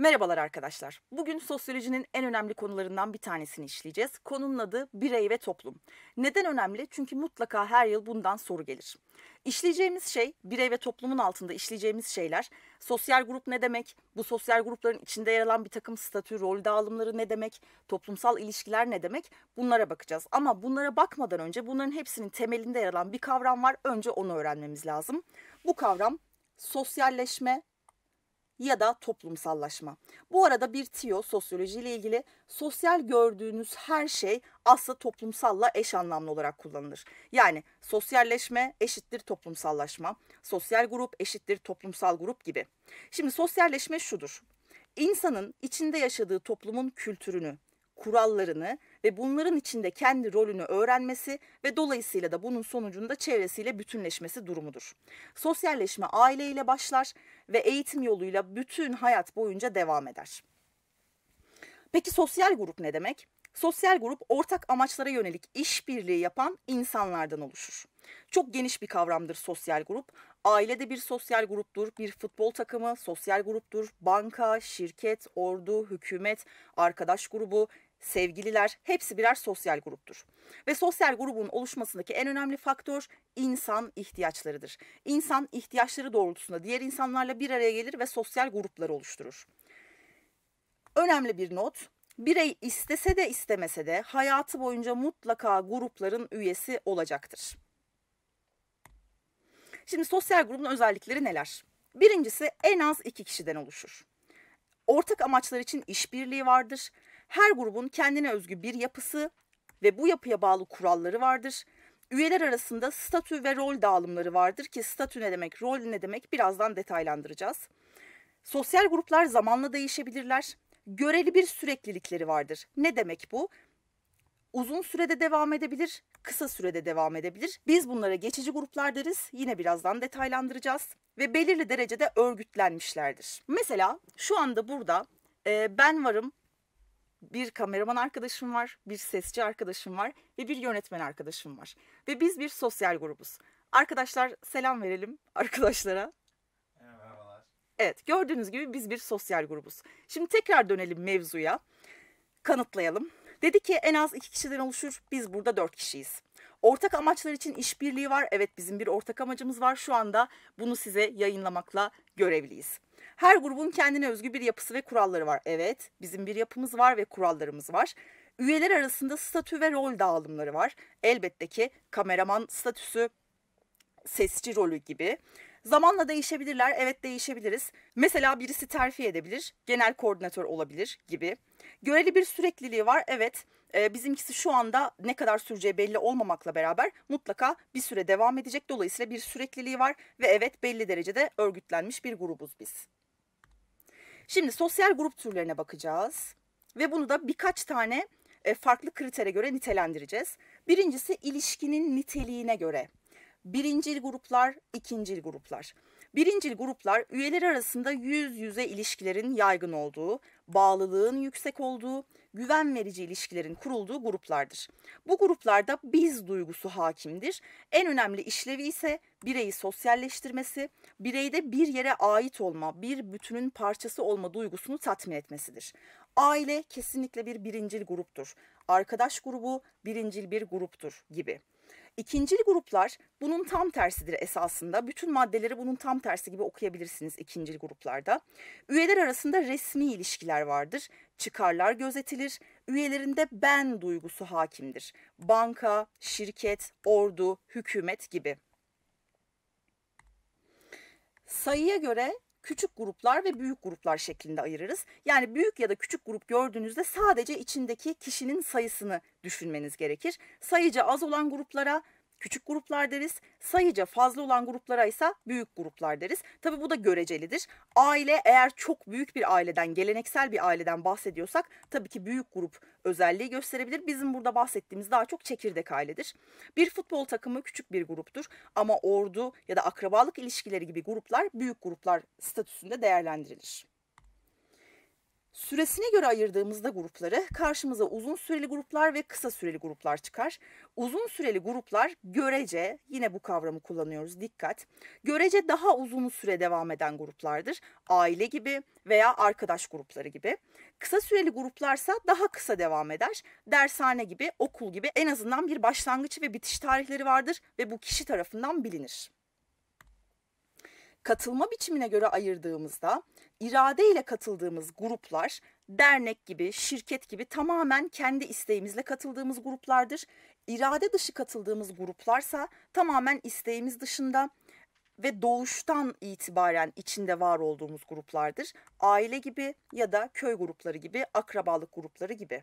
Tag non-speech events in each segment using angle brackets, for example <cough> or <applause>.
Merhabalar arkadaşlar. Bugün sosyolojinin en önemli konularından bir tanesini işleyeceğiz. Konunun adı birey ve toplum. Neden önemli? Çünkü mutlaka her yıl bundan soru gelir. İşleyeceğimiz şey, birey ve toplumun altında işleyeceğimiz şeyler. Sosyal grup ne demek? Bu sosyal grupların içinde yer alan bir takım statü, rol dağılımları ne demek? Toplumsal ilişkiler ne demek? Bunlara bakacağız. Ama bunlara bakmadan önce bunların hepsinin temelinde yer alan bir kavram var. Önce onu öğrenmemiz lazım. Bu kavram sosyalleşme ya da toplumsallaşma. Bu arada bir tiyo sosyolojiyle ilgili sosyal gördüğünüz her şey aslında toplumsalla eş anlamlı olarak kullanılır. Yani sosyalleşme eşittir toplumsallaşma, sosyal grup eşittir toplumsal grup gibi. Şimdi sosyalleşme şudur. İnsanın içinde yaşadığı toplumun kültürünü, kurallarını ve bunların içinde kendi rolünü öğrenmesi ve dolayısıyla da bunun sonucunda çevresiyle bütünleşmesi durumudur. Sosyalleşme aileyle başlar ve eğitim yoluyla bütün hayat boyunca devam eder. Peki sosyal grup ne demek? Sosyal grup ortak amaçlara yönelik işbirliği yapan insanlardan oluşur. Çok geniş bir kavramdır sosyal grup. Ailede bir sosyal gruptur, bir futbol takımı sosyal gruptur, banka, şirket, ordu, hükümet, arkadaş grubu, sevgililer hepsi birer sosyal gruptur. Ve sosyal grubun oluşmasındaki en önemli faktör insan ihtiyaçlarıdır. İnsan ihtiyaçları doğrultusunda diğer insanlarla bir araya gelir ve sosyal gruplar oluşturur. Önemli bir not. Birey istese de istemese de hayatı boyunca mutlaka grupların üyesi olacaktır. Şimdi sosyal grubun özellikleri neler? Birincisi en az iki kişiden oluşur. Ortak amaçlar için işbirliği vardır her grubun kendine özgü bir yapısı ve bu yapıya bağlı kuralları vardır. Üyeler arasında statü ve rol dağılımları vardır ki statü ne demek, rol ne demek birazdan detaylandıracağız. Sosyal gruplar zamanla değişebilirler. Göreli bir süreklilikleri vardır. Ne demek bu? Uzun sürede devam edebilir, kısa sürede devam edebilir. Biz bunlara geçici gruplar deriz. Yine birazdan detaylandıracağız. Ve belirli derecede örgütlenmişlerdir. Mesela şu anda burada e, ben varım, bir kameraman arkadaşım var, bir sesçi arkadaşım var ve bir yönetmen arkadaşım var. Ve biz bir sosyal grubuz. Arkadaşlar selam verelim <laughs> arkadaşlara. Ee, merhabalar. Evet gördüğünüz gibi biz bir sosyal grubuz. Şimdi tekrar dönelim mevzuya. Kanıtlayalım. Dedi ki en az iki kişiden oluşur. Biz burada dört kişiyiz. Ortak amaçlar için işbirliği var. Evet bizim bir ortak amacımız var. Şu anda bunu size yayınlamakla görevliyiz. Her grubun kendine özgü bir yapısı ve kuralları var. Evet, bizim bir yapımız var ve kurallarımız var. Üyeler arasında statü ve rol dağılımları var. Elbette ki kameraman statüsü, sesçi rolü gibi. Zamanla değişebilirler. Evet değişebiliriz. Mesela birisi terfi edebilir, genel koordinatör olabilir gibi. Göreli bir sürekliliği var. Evet e, bizimkisi şu anda ne kadar süreceği belli olmamakla beraber mutlaka bir süre devam edecek. Dolayısıyla bir sürekliliği var ve evet belli derecede örgütlenmiş bir grubuz biz. Şimdi sosyal grup türlerine bakacağız ve bunu da birkaç tane e, farklı kritere göre nitelendireceğiz. Birincisi ilişkinin niteliğine göre. Birincil gruplar, ikincil gruplar. Birincil gruplar üyeler arasında yüz yüze ilişkilerin yaygın olduğu, bağlılığın yüksek olduğu, güven verici ilişkilerin kurulduğu gruplardır. Bu gruplarda biz duygusu hakimdir. En önemli işlevi ise bireyi sosyalleştirmesi, bireyde bir yere ait olma, bir bütünün parçası olma duygusunu tatmin etmesidir. Aile kesinlikle bir birincil gruptur. Arkadaş grubu birincil bir gruptur gibi. İkincili gruplar bunun tam tersidir esasında. Bütün maddeleri bunun tam tersi gibi okuyabilirsiniz ikincil gruplarda. Üyeler arasında resmi ilişkiler vardır. Çıkarlar gözetilir. Üyelerinde ben duygusu hakimdir. Banka, şirket, ordu, hükümet gibi. Sayıya göre küçük gruplar ve büyük gruplar şeklinde ayırırız. Yani büyük ya da küçük grup gördüğünüzde sadece içindeki kişinin sayısını düşünmeniz gerekir. Sayıca az olan gruplara küçük gruplar deriz. Sayıca fazla olan gruplara ise büyük gruplar deriz. Tabi bu da görecelidir. Aile eğer çok büyük bir aileden, geleneksel bir aileden bahsediyorsak tabii ki büyük grup özelliği gösterebilir. Bizim burada bahsettiğimiz daha çok çekirdek ailedir. Bir futbol takımı küçük bir gruptur ama ordu ya da akrabalık ilişkileri gibi gruplar büyük gruplar statüsünde değerlendirilir. Süresine göre ayırdığımızda grupları karşımıza uzun süreli gruplar ve kısa süreli gruplar çıkar. Uzun süreli gruplar görece, yine bu kavramı kullanıyoruz dikkat, görece daha uzun süre devam eden gruplardır. Aile gibi veya arkadaş grupları gibi. Kısa süreli gruplarsa daha kısa devam eder. Dershane gibi, okul gibi en azından bir başlangıç ve bitiş tarihleri vardır ve bu kişi tarafından bilinir katılma biçimine göre ayırdığımızda irade ile katıldığımız gruplar dernek gibi, şirket gibi tamamen kendi isteğimizle katıldığımız gruplardır. İrade dışı katıldığımız gruplarsa tamamen isteğimiz dışında ve doğuştan itibaren içinde var olduğumuz gruplardır. Aile gibi ya da köy grupları gibi, akrabalık grupları gibi.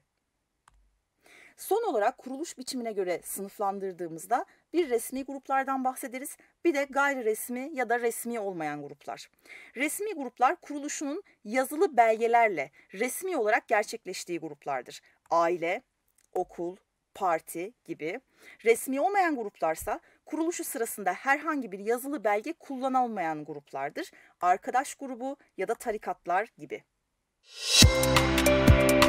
Son olarak kuruluş biçimine göre sınıflandırdığımızda bir resmi gruplardan bahsederiz, bir de gayri resmi ya da resmi olmayan gruplar. Resmi gruplar kuruluşunun yazılı belgelerle resmi olarak gerçekleştiği gruplardır. Aile, okul, parti gibi. Resmi olmayan gruplarsa kuruluşu sırasında herhangi bir yazılı belge kullanılmayan gruplardır. Arkadaş grubu ya da tarikatlar gibi. Müzik